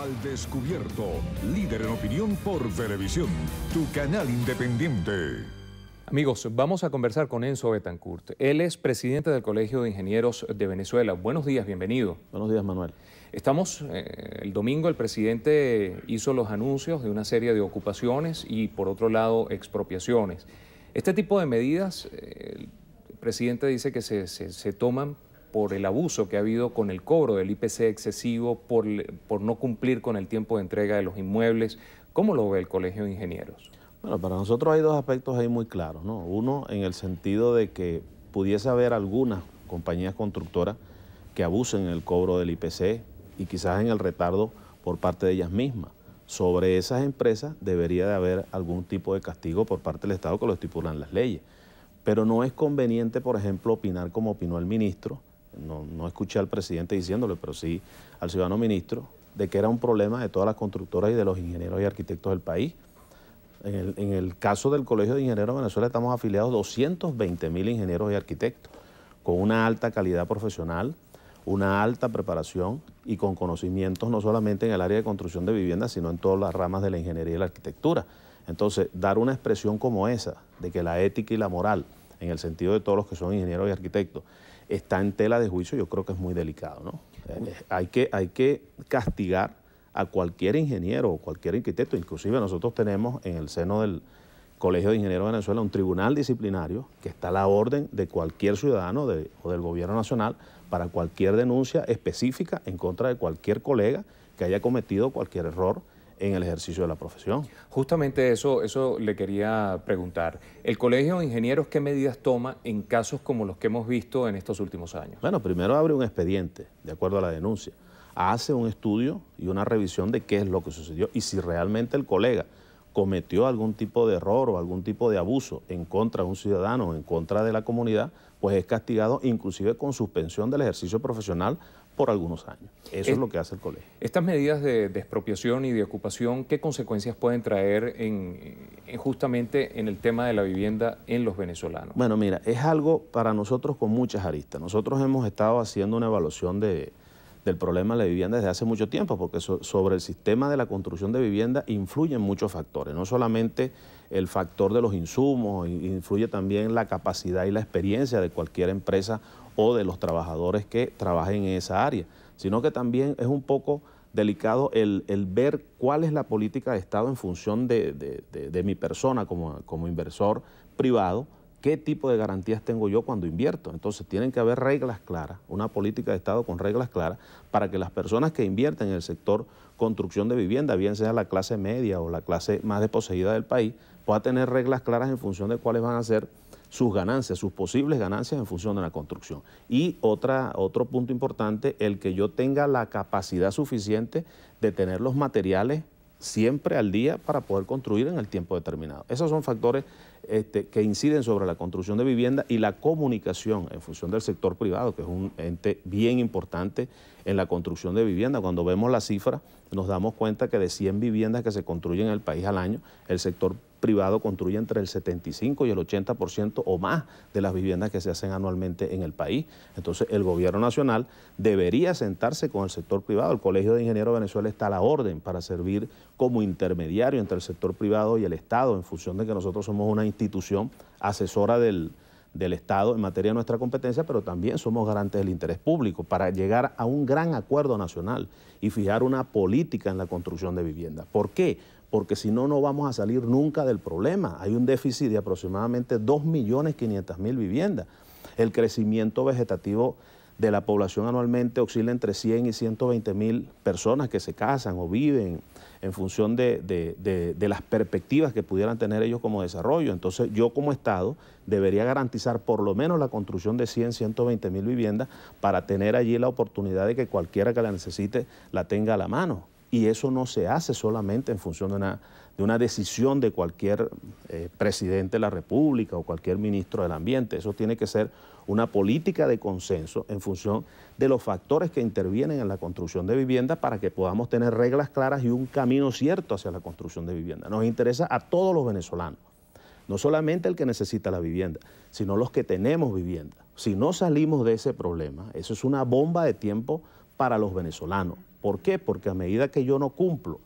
Al Descubierto, líder en opinión por televisión, tu canal independiente. Amigos, vamos a conversar con Enzo Betancourt. Él es presidente del Colegio de Ingenieros de Venezuela. Buenos días, bienvenido. Buenos días, Manuel. Estamos, eh, el domingo el presidente hizo los anuncios de una serie de ocupaciones y por otro lado expropiaciones. Este tipo de medidas, eh, el presidente dice que se, se toman por el abuso que ha habido con el cobro del IPC excesivo, por, no cumplir con el tiempo de entrega de los inmuebles. ¿Cómo lo ve el Colegio de Ingenieros? Bueno, para nosotros hay dos aspectos ahí muy claros, ¿no? Uno, en el sentido de que pudiese haber algunas compañías constructoras que abusen el cobro del IPC y quizás en el retardo por parte de ellas mismas. Sobre esas empresas debería de haber algún tipo de castigo por parte del Estado que lo estipulan las leyes. Pero no es conveniente, por ejemplo, opinar como opinó el ministro, no, escuché al presidente diciéndole, pero sí al ciudadano ministro, de que era un problema de todas las constructoras y de los ingenieros y arquitectos del país. En el, en el caso del Colegio de Ingenieros de Venezuela estamos afiliados 220 mil ingenieros y arquitectos, con una alta calidad profesional, una alta preparación y con conocimientos no solamente en el área de construcción de viviendas, sino en todas las ramas de la ingeniería y la arquitectura. Entonces, dar una expresión como esa, de que la ética y la moral, en el sentido de todos los que son ingenieros y arquitectos, está en tela de juicio, yo creo que es muy delicado. ¿no? Eh, eh, hay, que, hay que castigar a cualquier ingeniero o cualquier arquitecto. Inclusive nosotros tenemos en el seno del Colegio de Ingenieros de Venezuela un tribunal disciplinario que está a la orden de cualquier ciudadano o del gobierno nacional para cualquier denuncia específica en contra de cualquier colega que haya cometido cualquier error en el ejercicio de la profesión. Justamente eso, eso le quería preguntar. ¿El Colegio de Ingenieros qué medidas toma en casos como los que hemos visto en estos últimos años? Bueno, primero abre un expediente, de acuerdo a la denuncia. Hace un estudio y una revisión de qué es lo que sucedió y si realmente el colega cometió algún tipo de error o algún tipo de abuso en contra de un ciudadano, o en contra de la comunidad, pues es castigado inclusive con suspensión del ejercicio profesional por algunos años. Eso es, lo que hace el colegio. Estas medidas de, despropiación expropiación y de ocupación, ¿qué consecuencias pueden traer en, justamente en el tema de la vivienda en los venezolanos? Bueno, mira, es algo para nosotros con muchas aristas. Nosotros hemos estado haciendo una evaluación de, del problema de la vivienda desde hace mucho tiempo, porque sobre el sistema de la construcción de vivienda influyen muchos factores, no solamente el factor de los insumos, influye también la capacidad y la experiencia de cualquier empresa o de los trabajadores que trabajen en esa área, sino que también es un poco delicado el, ver cuál es la política de Estado en función de, mi persona como, como inversor privado, qué tipo de garantías tengo yo cuando invierto. Entonces tienen que haber reglas claras, una política de Estado con reglas claras para que las personas que invierten en el sector construcción de vivienda, bien sea la clase media o la clase más desposeída del país, pueda tener reglas claras en función de cuáles van a ser sus ganancias, sus posibles ganancias en función de la construcción. Y otra, otro punto importante, el que yo tenga la capacidad suficiente de tener los materiales siempre al día para poder construir en el tiempo determinado. Esos son factores este, que inciden sobre la construcción de vivienda y la comunicación en función del sector privado, que es un ente bien importante en la construcción de vivienda. Cuando vemos la cifra, nos damos cuenta que de 100 viviendas que se construyen en el país al año, el sector privado privado construye entre el 75 y el 80% o más de las viviendas que se hacen anualmente en el país. Entonces, el gobierno nacional debería sentarse con el sector privado. El Colegio de Ingenieros de Venezuela está a la orden para servir como intermediario entre el sector privado y el Estado, en función de que nosotros somos una institución asesora del, del Estado en materia de nuestra competencia, pero también somos garantes del interés público para llegar a un gran acuerdo nacional y fijar una política en la construcción de viviendas. ¿Por qué? porque si no, no vamos a salir nunca del problema. Hay un déficit de aproximadamente 2.500.000 viviendas. El crecimiento vegetativo de la población anualmente oscila entre 100 y 120.000 personas que se casan o viven en función de, las perspectivas que pudieran tener ellos como desarrollo. Entonces yo como Estado debería garantizar por lo menos la construcción de 100, 120 mil viviendas para tener allí la oportunidad de que cualquiera que la necesite la tenga a la mano. Y eso no se hace solamente en función de una, decisión de cualquier eh, presidente de la República o cualquier ministro del Ambiente. Eso tiene que ser una política de consenso en función de los factores que intervienen en la construcción de vivienda para que podamos tener reglas claras y un camino cierto hacia la construcción de vivienda. Nos interesa a todos los venezolanos, no solamente el que necesita la vivienda, sino los que tenemos vivienda. Si no salimos de ese problema, eso es una bomba de tiempo para los venezolanos. ¿Por qué? Porque a medida que yo no cumplo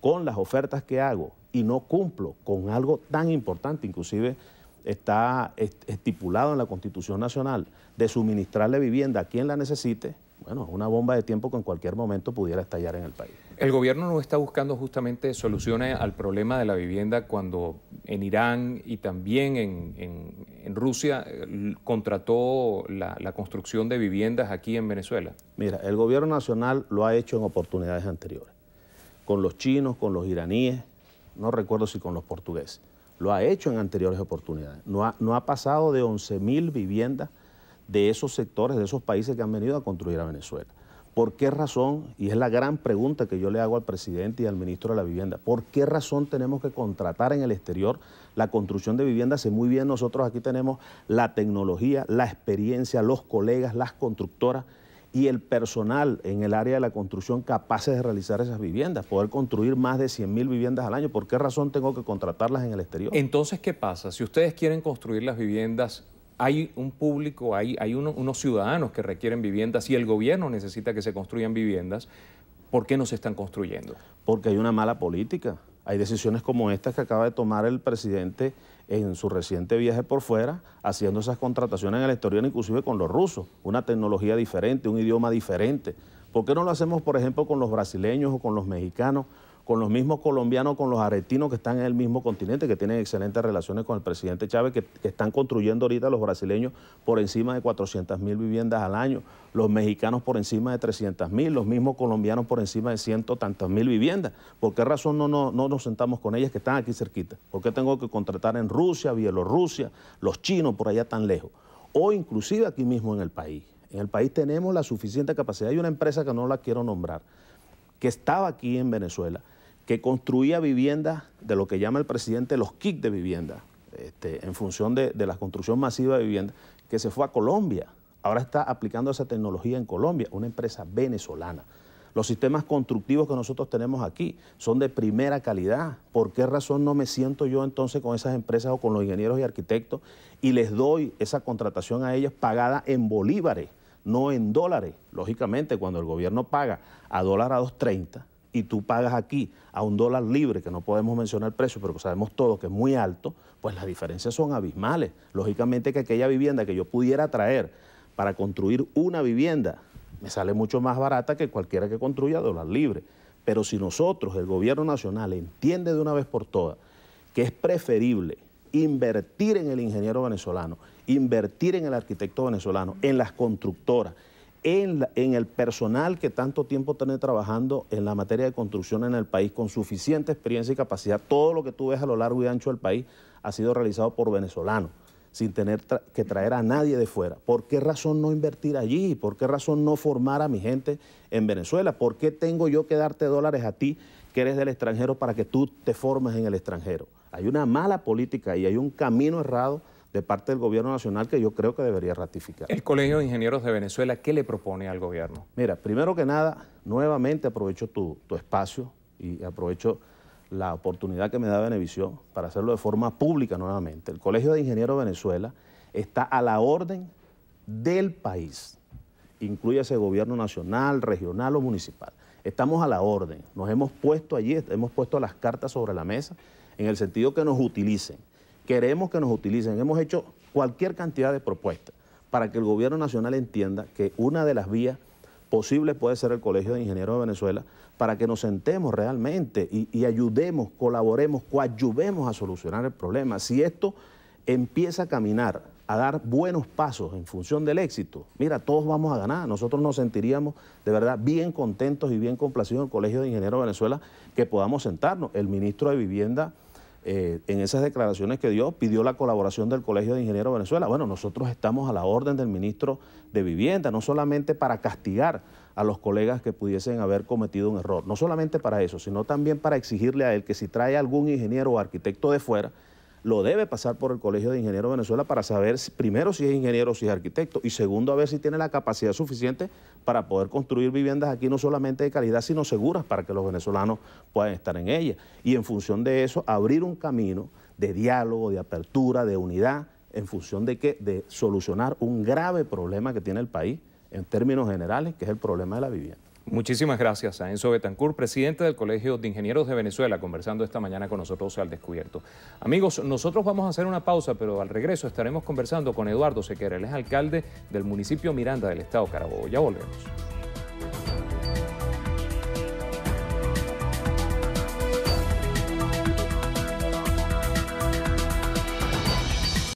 con las ofertas que hago y no cumplo con algo tan importante, inclusive está estipulado en la Constitución Nacional, de suministrarle vivienda a quien la necesite, bueno, es una bomba de tiempo que en cualquier momento pudiera estallar en el país. El gobierno no está buscando justamente soluciones al problema de la vivienda cuando en Irán y también en, en, en Rusia eh, contrató la, construcción de viviendas aquí en Venezuela? Mira, el gobierno nacional lo ha hecho en oportunidades anteriores, con los chinos, con los iraníes, no recuerdo si con los portugueses. Lo ha hecho en anteriores oportunidades. No ha, no ha pasado de 11.000 viviendas de esos sectores, de esos países que han venido a construir a Venezuela. ¿Por qué razón? Y es la gran pregunta que yo le hago al presidente y al ministro de la Vivienda. ¿Por qué razón tenemos que contratar en el exterior la construcción de viviendas? Si muy bien nosotros aquí tenemos la tecnología, la experiencia, los colegas, las constructoras y el personal en el área de la construcción capaces de realizar esas viviendas, poder construir más de mil viviendas al año. ¿Por qué razón tengo que contratarlas en el exterior? Entonces, ¿qué pasa? Si ustedes quieren construir las viviendas hay un público, hay, hay unos ciudadanos que requieren viviendas y el gobierno necesita que se construyan viviendas, ¿por qué no se están construyendo? Porque hay una mala política. Hay decisiones como estas que acaba de tomar el presidente en su reciente viaje por fuera, haciendo esas contrataciones en el exterior, inclusive con los rusos, una tecnología diferente, un idioma diferente. ¿Por qué no lo hacemos, por ejemplo, con los brasileños o con los mexicanos? con los mismos colombianos, con los aretinos que están en el mismo continente, que tienen excelentes relaciones con el presidente Chávez, que, están construyendo ahorita los brasileños por encima de 400 mil viviendas al año, los mexicanos por encima de 300 mil, los mismos colombianos por encima de ciento tantas mil viviendas. ¿Por qué razón no, no, nos sentamos con ellas que están aquí cerquita? ¿Por qué tengo que contratar en Rusia, Bielorrusia, los chinos por allá tan lejos? O inclusive aquí mismo en el país. En el país tenemos la suficiente capacidad. Hay una empresa que no la quiero nombrar, que estaba aquí en Venezuela, que construía viviendas de lo que llama el presidente los kits de vivienda, este, en función de, de, la construcción masiva de vivienda, que se fue a Colombia. Ahora está aplicando esa tecnología en Colombia, una empresa venezolana. Los sistemas constructivos que nosotros tenemos aquí son de primera calidad. ¿Por qué razón no me siento yo entonces con esas empresas o con los ingenieros y arquitectos y les doy esa contratación a ellas pagada en bolívares, no en dólares? Lógicamente, cuando el gobierno paga a dólar a 2.30, y tú pagas aquí a un dólar libre, que no podemos mencionar el precio, pero sabemos todos que es muy alto, pues las diferencias son abismales. Lógicamente que aquella vivienda que yo pudiera traer para construir una vivienda me sale mucho más barata que cualquiera que construya dólar libre. Pero si nosotros, el gobierno nacional, entiende de una vez por todas que es preferible invertir en el ingeniero venezolano, invertir en el arquitecto venezolano, en las constructoras, en, el personal que tanto tiempo tiene trabajando en la materia de construcción en el país, con suficiente experiencia y capacidad. Todo lo que tú ves a lo largo y ancho del país ha sido realizado por venezolanos, sin tener que traer a nadie de fuera. ¿Por qué razón no invertir allí? ¿Por qué razón no formar a mi gente en Venezuela? ¿Por qué tengo yo que darte dólares a ti que eres del extranjero para que tú te formes en el extranjero? Hay una mala política y hay un camino errado de parte del Gobierno Nacional que yo creo que debería ratificar. El Colegio de Ingenieros de Venezuela, ¿qué le propone al Gobierno? Mira, primero que nada, nuevamente aprovecho tu, espacio y aprovecho la oportunidad que me da Benevisión para hacerlo de forma pública nuevamente. El Colegio de Ingenieros de Venezuela está a la orden del país, incluye ese gobierno nacional, regional o municipal. Estamos a la orden, nos hemos puesto allí, hemos puesto las cartas sobre la mesa en el sentido que nos utilicen. Queremos que nos utilicen. Hemos hecho cualquier cantidad de propuestas para que el gobierno nacional entienda que una de las vías posibles puede ser el Colegio de Ingenieros de Venezuela, para que nos sentemos realmente y, ayudemos, colaboremos, coadyuvemos a solucionar el problema. Si esto empieza a caminar, a dar buenos pasos en función del éxito, mira, todos vamos a ganar. Nosotros nos sentiríamos de verdad bien contentos y bien complacidos en el Colegio de Ingenieros de Venezuela que podamos sentarnos. El ministro de Vivienda eh, en esas declaraciones que dio, pidió la colaboración del Colegio de Ingenieros de Venezuela. Bueno, nosotros estamos a la orden del ministro de Vivienda, no solamente para castigar a los colegas que pudiesen haber cometido un error, no solamente para eso, sino también para exigirle a él que si trae algún ingeniero o arquitecto de fuera, lo debe pasar por el Colegio de Ingenieros de Venezuela para saber primero si es ingeniero o si es arquitecto y segundo a ver si tiene la capacidad suficiente para poder construir viviendas aquí no solamente de calidad sino seguras para que los venezolanos puedan estar en ellas y en función de eso abrir un camino de diálogo, de apertura, de unidad en función de que de solucionar un grave problema que tiene el país en términos generales, que es el problema de la vivienda. Muchísimas gracias a Enzo Betancourt, presidente del Colegio de Ingenieros de Venezuela, conversando esta mañana con nosotros al descubierto. Amigos, nosotros vamos a hacer una pausa, pero al regreso estaremos conversando con Eduardo Sequera, el es alcalde del municipio Miranda del Estado Carabobo. Ya volvemos.